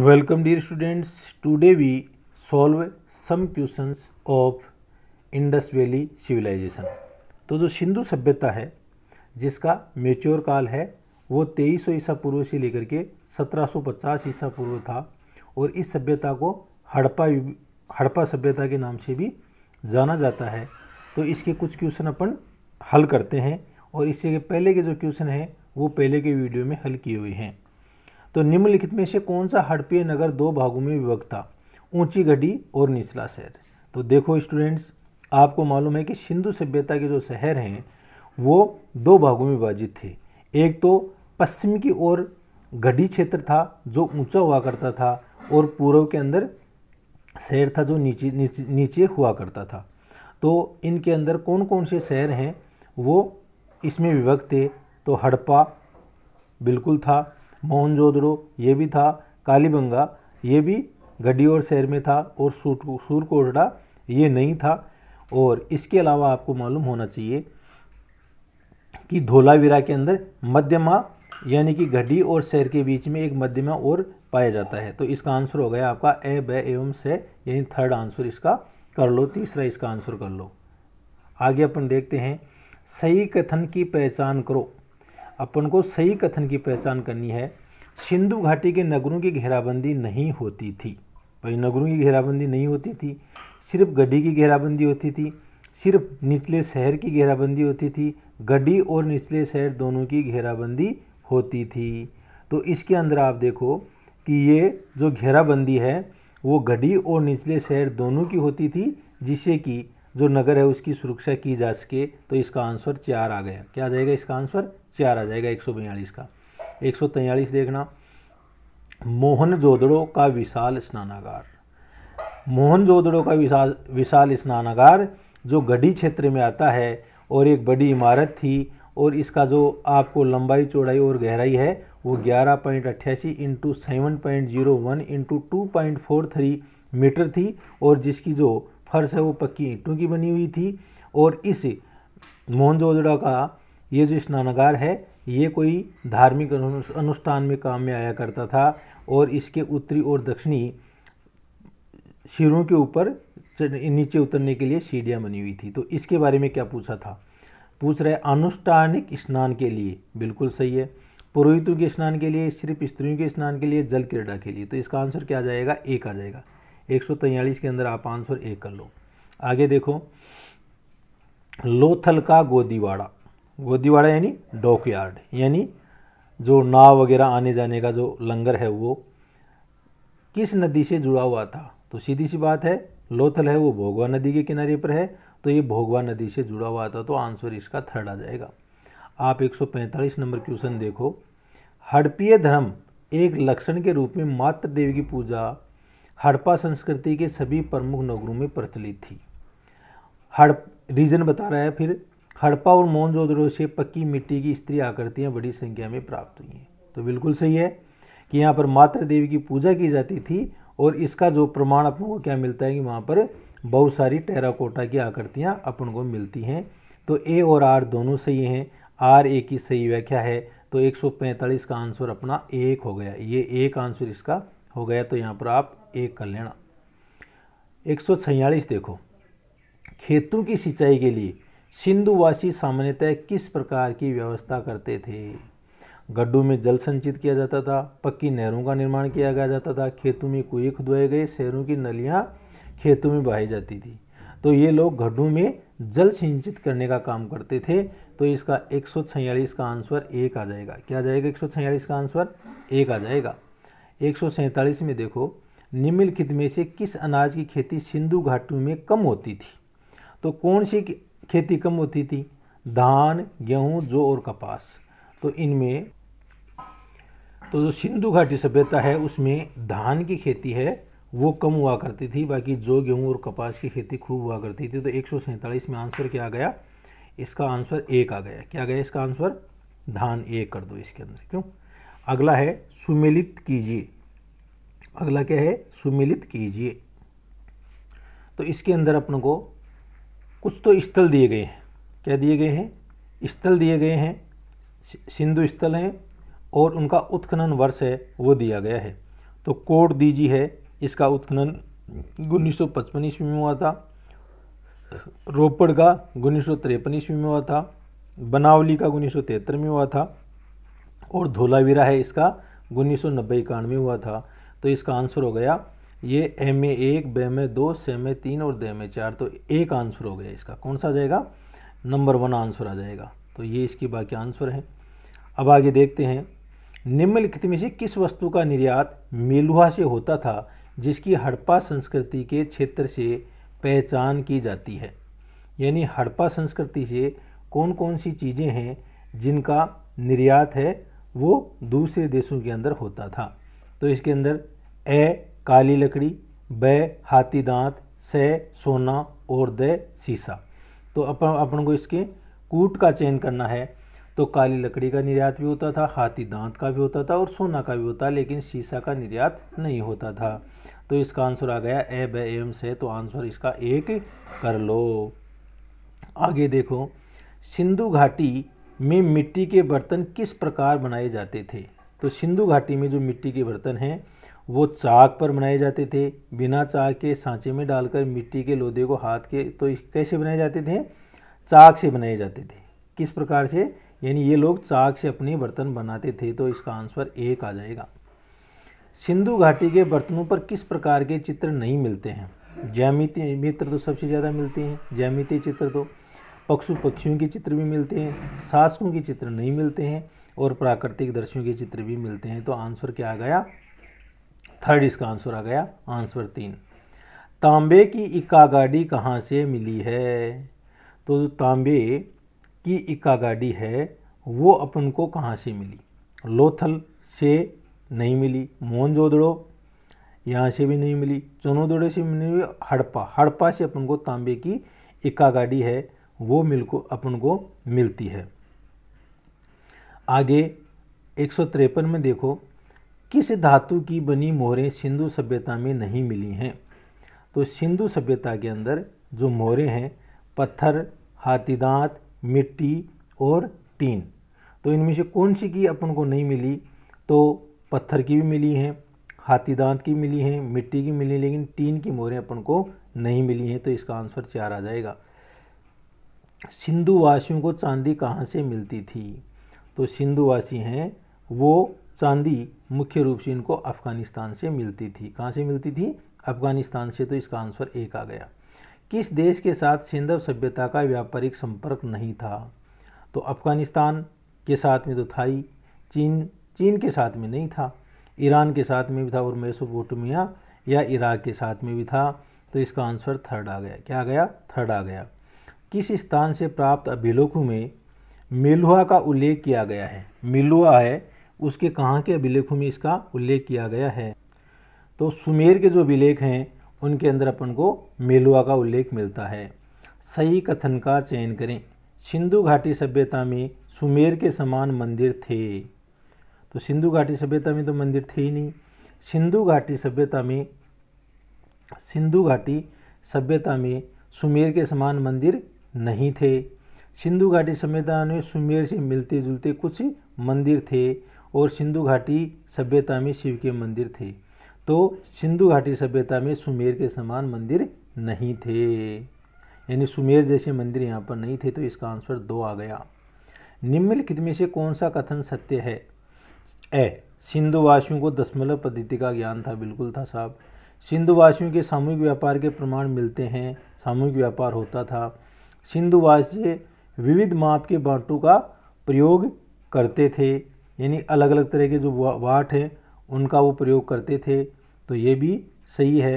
welcome dear students today we solve some questions of Indus valley civilisation तो जो सिंधु सभ्यता है जिसका मेच्योर काल है वो 2300 ईसा पूर्व से लेकर के 1750 ईसा पूर्व था और इस सभ्यता को हड़प्पा हड़प्पा सभ्यता के नाम से भी जाना जाता है तो इसके कुछ क्वेश्चन अपन हल करते हैं और इससे पहले के जो क्वेश्चन हैं वो पहले के वीडियो में हल किए हुए हैं तो निम्नलिखित में से कौन सा हड़पीय नगर दो भागों में विभक्त था ऊंची घड़ी और निचला शहर तो देखो स्टूडेंट्स आपको मालूम है कि सिंधु सभ्यता के जो शहर हैं वो दो भागों में विभाजित थे एक तो पश्चिम की ओर गढ़ी क्षेत्र था जो ऊंचा हुआ करता था और पूर्व के अंदर शहर था जो नीचे नीचे नीचे हुआ करता था तो इनके अंदर कौन कौन से शहर हैं वो इसमें विभक्त थे तो हड़प्पा बिल्कुल था मोहनजोदड़ो ये भी था कालीबंगा ये भी और शहर में था और सूरकोटड़ा ये नहीं था और इसके अलावा आपको मालूम होना चाहिए कि धोलावीरा के अंदर मध्यमा यानी कि गड्डी और शहर के बीच में एक मध्यमा और पाया जाता है तो इसका आंसर हो गया आपका ए ब एवं से यानी थर्ड आंसर इसका कर लो तीसरा इसका आंसर कर लो आगे अपन देखते हैं सही कथन की पहचान करो अपन को सही कथन की पहचान करनी है सिंधु घाटी के नगरों की घेराबंदी नहीं होती थी भाई नगरों की घेराबंदी नहीं होती थी सिर्फ गड्ढी की घेराबंदी होती थी सिर्फ निचले शहर की घेराबंदी होती थी गड्ढी और निचले शहर दोनों की घेराबंदी होती थी तो इसके अंदर आप देखो कि ये जो घेराबंदी है वो गड्ढी और निचले शहर दोनों की होती थी जिससे कि जो नगर है उसकी सुरक्षा की जा सके तो इसका आंसर चार आ गया क्या आ जाएगा इसका आंसर चार आ जाएगा एक का एक देखना मोहन जोदड़ो का विशाल स्नानागार मोहन जोदड़ो का विशाल विशाल स्नानागार जो गढ़ी क्षेत्र में आता है और एक बड़ी इमारत थी और इसका जो आपको लंबाई चौड़ाई और गहराई है वो ग्यारह पॉइंट अट्ठासी into seven point zero one into two point four three metre थी और जिसकी जो फर्श है वो पक्की ईंटों की बनी हुई थी और इस मोहनजोदड़ा का ये जो स्नानागार है ये कोई धार्मिक अनुष्ठान में काम में आया करता था और इसके उत्तरी और दक्षिणी सिरों के ऊपर नीचे उतरने के लिए सीढ़ियाँ बनी हुई थी तो इसके बारे में क्या पूछा था पूछ रहे अनुष्ठानिक स्नान के लिए बिल्कुल सही है पुरोहितों के स्नान के लिए सिर्फ स्त्रियों के स्नान के लिए जल क्रीड़ा के लिए तो इसका आंसर क्या आ जाएगा एक आ जाएगा एक सौ के अंदर आप आंसर एक कर लो आगे देखो लोथल का गोदीवाड़ा गोदीवाड़ा यानी डॉक यार्ड यानी जो नाव वगैरह आने जाने का जो लंगर है वो किस नदी से जुड़ा हुआ था तो सीधी सी बात है लोथल है वो भोगवा नदी के किनारे पर है तो ये भोगवा नदी से जुड़ा हुआ था तो आंसर इसका थर्ड आ जाएगा आप 145 नंबर क्वेश्चन देखो हड़पीय धर्म एक लक्षण के रूप में मात्र देवी की पूजा हड़प्पा संस्कृति के सभी प्रमुख नगरों में प्रचलित थी हड़प रीजन बता रहा है फिर हड़प्पा और मोहनजोदड़ो से पक्की मिट्टी की स्त्री आकृतियाँ बड़ी संख्या में प्राप्त हुई हैं तो बिल्कुल सही है कि यहाँ पर मातृ देवी की पूजा की जाती थी और इसका जो प्रमाण अपन को क्या मिलता है कि वहाँ पर बहुत सारी टेराकोटा की आकृतियाँ अपन को मिलती हैं तो ए और आर दोनों सही हैं आर ए की सही व्याख्या है तो 145 का आंसर अपना एक हो गया ये एक आंसर इसका हो गया तो यहाँ पर आप एक कर लेना एक देखो खेतों की सिंचाई के लिए सिंधुवासी सामान्यतः किस प्रकार की व्यवस्था करते थे गड्ढों में जल संचित किया जाता था पक्की नहरों का निर्माण किया गया जाता था खेतों में कुएं खुदवाए गए शहरों की नलियाँ खेतों में बहाई जाती थी तो ये लोग गड्ढों में जल सिंचित करने का काम करते थे तो इसका एक का आंसर एक आ जाएगा क्या जाएगा एक का आंसर एक आ जाएगा एक में देखो निम्नलिखित में से किस अनाज की खेती सिंधु घाटी में कम होती थी तो कौन सी खेती कम होती थी धान गेहूँ जो और कपास तो इनमें तो जो सिंधु घाटी सभ्यता है उसमें धान की खेती है वो कम हुआ करती थी बाकी जो गेहूँ और कपास की खेती खूब हुआ करती थी तो एक में आंसर क्या आ गया इसका आंसर एक आ गया क्या गया इसका आंसर धान एक कर दो इसके अंदर क्यों अगला है सुमिलित कीजिए अगला क्या है सुमिलित कीजिए तो इसके अंदर अपन को कुछ तो स्थल दिए गए हैं क्या दिए गए हैं स्थल दिए गए हैं सिंधु स्थल हैं और उनका उत्खनन वर्ष है वो दिया गया है तो कोट दीजी है इसका उत्खनन उन्नीस सौ पचपन ईस्वी में हुआ था रोपड़ का उन्नीस सौ तिरपन ईस्वी में हुआ था बनावली का उन्नीस सौ तिहत्तर में हुआ था और धोलावीरा है इसका उन्नीस सौ नब्बे इक्यानवे हुआ था तो इसका आंसर हो गया ये ए में एक बे में दो से में तीन और दे में चार तो एक आंसर हो गया इसका कौन सा आ जाएगा नंबर वन आंसर आ जाएगा तो ये इसकी बाकी आंसर हैं अब आगे देखते हैं निम्नलिखित में से किस वस्तु का निर्यात मेलुहा से होता था जिसकी हड़प्पा संस्कृति के क्षेत्र से पहचान की जाती है यानी हड़प्पा संस्कृति से कौन कौन सी चीज़ें हैं जिनका निर्यात है वो दूसरे देशों के अंदर होता था तो इसके अंदर ए काली लकड़ी ब हाथी दांत स सोना और द सीसा तो अपन अपन को इसके कूट का चयन करना है तो काली लकड़ी का निर्यात भी होता था हाथी दांत का भी होता था और सोना का भी होता लेकिन शीशा का निर्यात नहीं होता था तो इसका आंसर आ गया ए ब एम से तो आंसर इसका एक कर लो आगे देखो सिंधु घाटी में मिट्टी के बर्तन किस प्रकार बनाए जाते थे तो सिंधु घाटी में जो मिट्टी के बर्तन हैं वो चाक पर बनाए जाते थे बिना चाक के सांचे में डालकर मिट्टी के लोदे को हाथ के तो कैसे बनाए जाते थे चाक से बनाए जाते थे किस प्रकार से यानी ये लोग चाक से अपने बर्तन बनाते थे तो इसका आंसर एक आ जाएगा सिंधु घाटी के बर्तनों पर किस प्रकार के चित्र नहीं मिलते हैं जैमिति मित्र तो सबसे ज़्यादा मिलते हैं जैमिति चित्र तो पक्षु पक्षियों के चित्र भी मिलते हैं शासकों के चित्र नहीं मिलते हैं और प्राकृतिक दृश्यों के चित्र भी मिलते हैं तो आंसर क्या आ गया थर्ड इसका आंसर आ गया आंसर तीन तांबे की इक्का गाड़ी कहाँ से मिली है तो तांबे की इक्का गाड़ी है वो अपन को कहाँ से मिली लोथल से नहीं मिली मोहनजोदड़ो यहाँ से भी नहीं मिली चनोदड़े से मिली हड़प्पा हड़प्पा से अपन को तांबे की इक्का गाड़ी है वो मिल को अपन को मिलती है आगे एक में देखो किस धातु की बनी मोहरें सिंधु सभ्यता में नहीं मिली हैं तो सिंधु सभ्यता के अंदर जो मोहरें हैं पत्थर हाथी दांत मिट्टी और टीन तो इनमें से कौन सी की अपन को नहीं मिली तो पत्थर की भी मिली हैं हाथी दांत की मिली हैं मिट्टी की मिली लेकिन टीन की मोहरें अपन को नहीं मिली हैं तो इसका आंसर चार आ जाएगा सिंधुवासियों को चांदी कहाँ से मिलती थी तो सिंधुवासी हैं वो चांदी मुख्य रूप से इनको अफगानिस्तान से मिलती थी कहाँ से मिलती थी अफगानिस्तान से तो इसका आंसर एक आ गया किस देश के साथ सिंधव सभ्यता का व्यापारिक संपर्क नहीं था तो अफगानिस्तान के साथ में तो था ही चीन चीन के साथ में नहीं था ईरान के साथ में भी था और मेसोपोटामिया या इराक के साथ में भी था तो इसका आंसर थर्ड आ गया क्या आ गया थर्ड आ गया किस स्थान से प्राप्त अभिलेखों में मिलुआ का उल्लेख किया गया है मिलुआ है उसके कहाँ के अभिलेखों में इसका उल्लेख किया गया है तो सुमेर के जो अभिलेख हैं उनके अंदर अपन को मेलुआ का उल्लेख मिलता है सही कथन का चयन करें सिंधु घाटी सभ्यता में सुमेर के समान मंदिर थे तो सिंधु घाटी सभ्यता में तो मंदिर थे ही नहीं सिंधु घाटी सभ्यता में सिंधु घाटी सभ्यता में सुमेर के समान मंदिर नहीं थे सिंधु घाटी सभ्यता में सुमेर से मिलते जुलते कुछ मंदिर थे और सिंधु घाटी सभ्यता में शिव के मंदिर थे तो सिंधु घाटी सभ्यता में सुमेर के समान मंदिर नहीं थे यानी सुमेर जैसे मंदिर यहाँ पर नहीं थे तो इसका आंसर दो आ गया निम्नलिखित में से कौन सा कथन सत्य है ए सिंधुवासियों को दशमलव पद्धति का ज्ञान था बिल्कुल था साहब सिंधुवासियों के सामूहिक व्यापार के प्रमाण मिलते हैं सामूहिक व्यापार होता था सिंधुवासी विविध माप के बांटों का प्रयोग करते थे यानी अलग अलग तरह के जो वाट हैं उनका वो प्रयोग करते थे तो ये भी सही है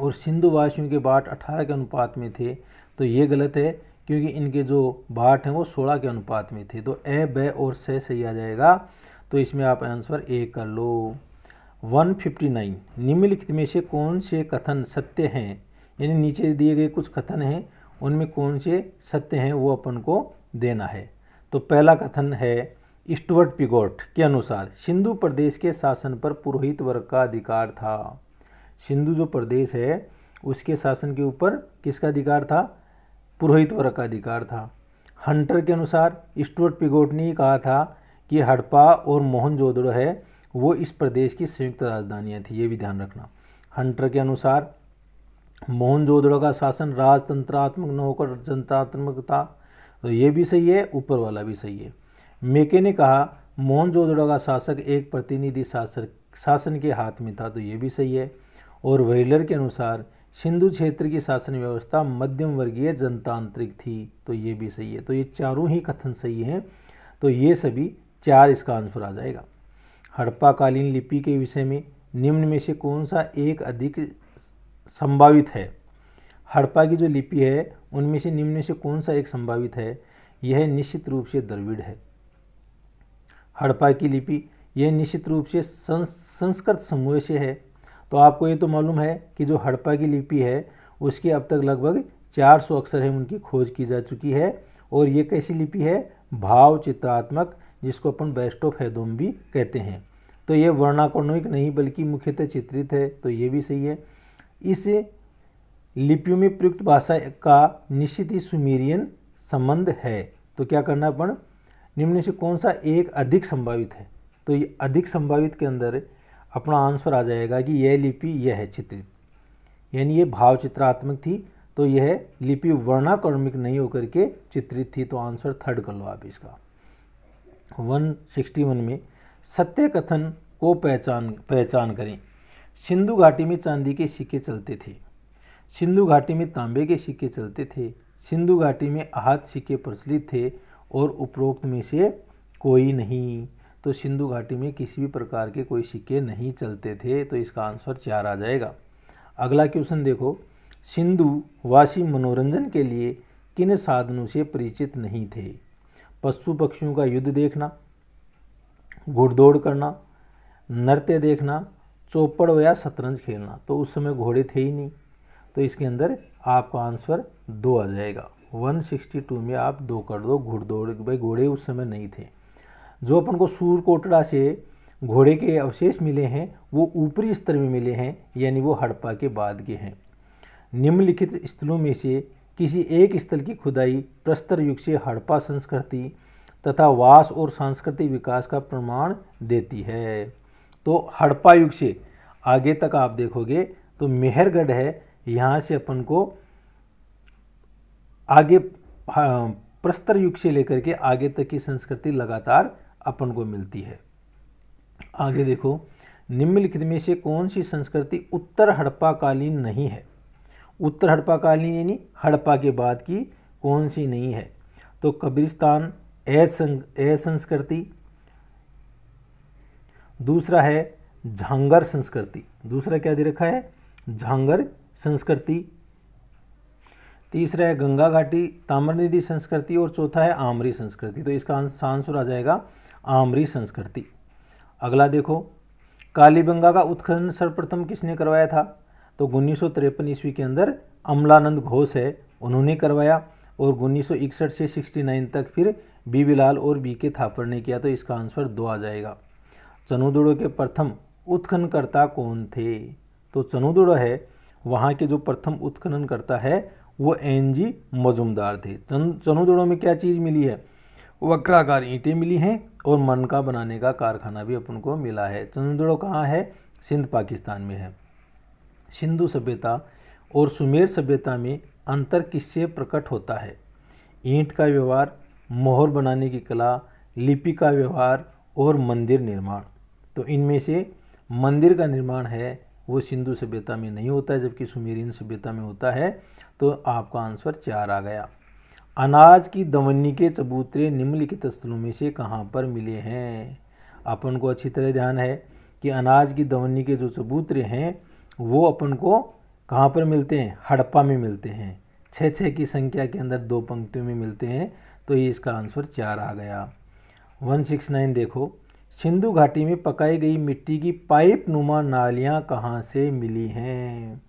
और सिंधु वासियों के बाट अठारह के अनुपात में थे तो ये गलत है क्योंकि इनके जो बाट हैं वो सोलह के अनुपात में थे तो ए ब और स सही आ जाएगा तो इसमें आप आंसर ए कर लो 159 निम्नलिखित में से कौन से कथन सत्य हैं यानी नीचे दिए गए कुछ कथन हैं उनमें कौन से सत्य हैं वो अपन को देना है तो पहला कथन है स्टुअर्ट पिगोट के अनुसार सिंधु प्रदेश के शासन पर पुरोहित वर्ग का अधिकार था सिंधु जो प्रदेश है उसके शासन के ऊपर किसका अधिकार था पुरोहित वर्ग का अधिकार था हंटर के अनुसार स्टुअर्ट पिगोट ने कहा था कि हड़प्पा और मोहनजोदड़ो है वो इस प्रदेश की संयुक्त राजधानियाँ थी ये भी ध्यान रखना हंटर के अनुसार मोहनजोदड़ो का शासन राजतंत्रात्मक न होकर जनतात्मक था तो ये भी सही है ऊपर वाला भी सही है मेके ने कहा मोहन जोदड़ो का शासक एक प्रतिनिधि शासक शासन के हाथ में था तो ये भी सही है और वेलर के अनुसार सिंधु क्षेत्र की शासन व्यवस्था मध्यम वर्गीय जनतांत्रिक थी तो ये भी सही है तो ये चारों ही कथन सही हैं तो ये सभी चार इसका आंसर आ जाएगा हड़प्पाकालीन लिपि के विषय में निम्न में से कौन सा एक अधिक संभावित है हड़प्पा की जो लिपि है उनमें से निम्न में से कौन सा एक संभावित है यह निश्चित रूप से द्रविड़ है हड़प्पा की लिपि यह निश्चित रूप से संस, संस्कृत समूह से है तो आपको ये तो मालूम है कि जो हड़प्पा की लिपि है उसके अब तक लगभग 400 अक्षर हैं उनकी खोज की जा चुकी है और ये कैसी लिपि है भाव चित्रात्मक जिसको अपन बेस्ट ऑफ हैदोम भी कहते हैं तो ये वर्णाकोणिक नहीं बल्कि मुख्यतः चित्रित है तो ये भी सही है इस लिपियों में प्रयुक्त भाषा का निश्चित ही सुमेरियन संबंध है तो क्या करना अपन निम्न से कौन सा एक अधिक संभावित है तो ये अधिक संभावित के अंदर अपना आंसर आ जाएगा कि यह लिपि यह है चित्रित यानी ये भाव चित्रात्मक थी तो यह लिपि वर्णाकर्मिक नहीं होकर के चित्रित थी तो आंसर थर्ड कर लो आप इसका 161 में सत्य कथन को पहचान पहचान करें सिंधु घाटी में चांदी के सिक्के चलते थे सिंधु घाटी में तांबे के सिक्के चलते थे सिंधु घाटी में आहत सिक्के प्रचलित थे और उपरोक्त में से कोई नहीं तो सिंधु घाटी में किसी भी प्रकार के कोई सिक्के नहीं चलते थे तो इसका आंसर चार आ जाएगा अगला क्वेश्चन देखो सिंधु वासी मनोरंजन के लिए किन साधनों से परिचित नहीं थे पशु पक्षियों का युद्ध देखना घुड़दौड़ करना नृत्य देखना चौपड़ या शतरंज खेलना तो उस समय घोड़े थे ही नहीं तो इसके अंदर आपका आंसर दो आ जाएगा 162 में आप दो कर दो घुड़दौड़ भाई घोड़े उस समय नहीं थे जो अपन को सूर कोटड़ा से घोड़े के अवशेष मिले हैं वो ऊपरी स्तर में मिले हैं यानी वो हड़प्पा के बाद के हैं निम्नलिखित स्थलों में से किसी एक स्थल की खुदाई प्रस्तर युग से हड़प्पा संस्कृति तथा वास और सांस्कृतिक विकास का प्रमाण देती है तो हड़प्पा युग से आगे तक आप देखोगे तो मेहरगढ़ है यहाँ से अपन को आगे हाँ, प्रस्तर युग से लेकर के आगे तक की संस्कृति लगातार अपन को मिलती है आगे देखो निम्नलिखित में से कौन सी संस्कृति उत्तर हड़प्पाकालीन नहीं है उत्तर हड़प्पाकालीन यानी हड़प्पा के बाद की कौन सी नहीं है तो कब्रिस्तान ए संस्कृति दूसरा है झांगर संस्कृति दूसरा क्या दे रखा है झांगर संस्कृति तीसरा है गंगा घाटी ताम्रनिधि संस्कृति और चौथा है आमरी संस्कृति तो इसका आंसर आ जाएगा आमरी संस्कृति अगला देखो कालीबंगा का उत्खनन सर्वप्रथम किसने करवाया था तो उन्नीस सौ ईस्वी के अंदर अमलानंद घोष है उन्होंने करवाया और उन्नीस से 69 तक फिर बीवी लाल और बी के थापर ने किया तो इसका आंसर दो आ जाएगा चनूदड़ो के प्रथम उत्खननकर्ता कौन थे तो चनूदड़ो है वहाँ के जो प्रथम उत्खननकर्ता है वो एन जी मजुमदार थे चनू जोड़ों में क्या चीज़ मिली है वक्राकार ईंटें मिली हैं और मन का बनाने का कारखाना भी अपन को मिला है चनूदड़ो कहाँ है सिंध पाकिस्तान में है सिंधु सभ्यता और सुमेर सभ्यता में अंतर किससे प्रकट होता है ईंट का व्यवहार मोहर बनाने की कला लिपि का व्यवहार और मंदिर निर्माण तो इनमें से मंदिर का निर्माण है वो सिंधु सभ्यता में नहीं होता है जबकि सुमेरियन सभ्यता में होता है तो आपका आंसर चार आ गया अनाज की दवन्नी के चबूतरे निम्नलिखित स्थलों में से कहाँ पर मिले हैं अपन को अच्छी तरह ध्यान है कि अनाज की दवन्नी के जो चबूतरे हैं वो अपन को कहाँ पर मिलते हैं हड़प्पा में मिलते हैं छः छः की संख्या के अंदर दो पंक्तियों में मिलते हैं तो ये इसका आंसर चार आ गया वन सिक्स नाइन देखो सिंधु घाटी में पकाई गई मिट्टी की पाइप नुमा नालियाँ कहाँ से मिली हैं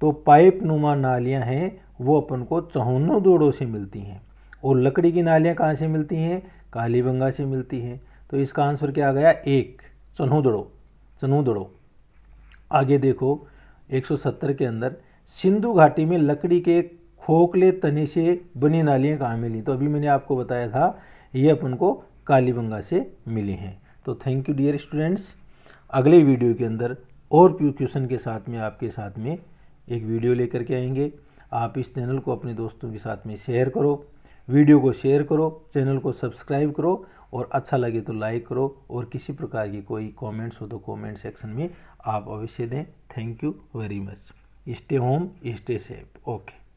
तो पाइप नुमा नालियाँ हैं वो अपन को चौनों दौड़ों से मिलती हैं और लकड़ी की नालियाँ कहाँ से मिलती हैं कालीबंगा से मिलती हैं तो इसका आंसर क्या आ गया एक चनू दड़ो चनू दड़ो आगे देखो 170 के अंदर सिंधु घाटी में लकड़ी के खोखले तने से बनी नालियाँ कहाँ मिली तो अभी मैंने आपको बताया था ये अपन को कालीबंगा से मिली हैं तो थैंक यू डियर स्टूडेंट्स अगले वीडियो के अंदर और प्यू क्वेश्चन के साथ में आपके साथ में एक वीडियो लेकर के आएंगे आप इस चैनल को अपने दोस्तों के साथ में शेयर करो वीडियो को शेयर करो चैनल को सब्सक्राइब करो और अच्छा लगे तो लाइक करो और किसी प्रकार की कोई कमेंट्स हो तो कमेंट सेक्शन में आप अवश्य दें thank you very much stay home stay safe okay